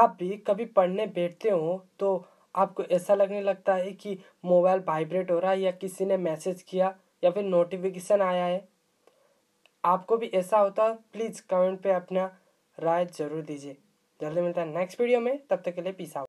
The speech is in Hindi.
आप भी कभी पढ़ने बैठते हो तो आपको ऐसा लगने लगता है कि मोबाइल वाइब्रेट हो रहा है या किसी ने मैसेज किया या फिर नोटिफिकेशन आया है आपको भी ऐसा होता है प्लीज़ कमेंट पे अपना राय जरूर दीजिए जल्दी मिलता है नेक्स्ट वीडियो में तब तक के लिए पीसा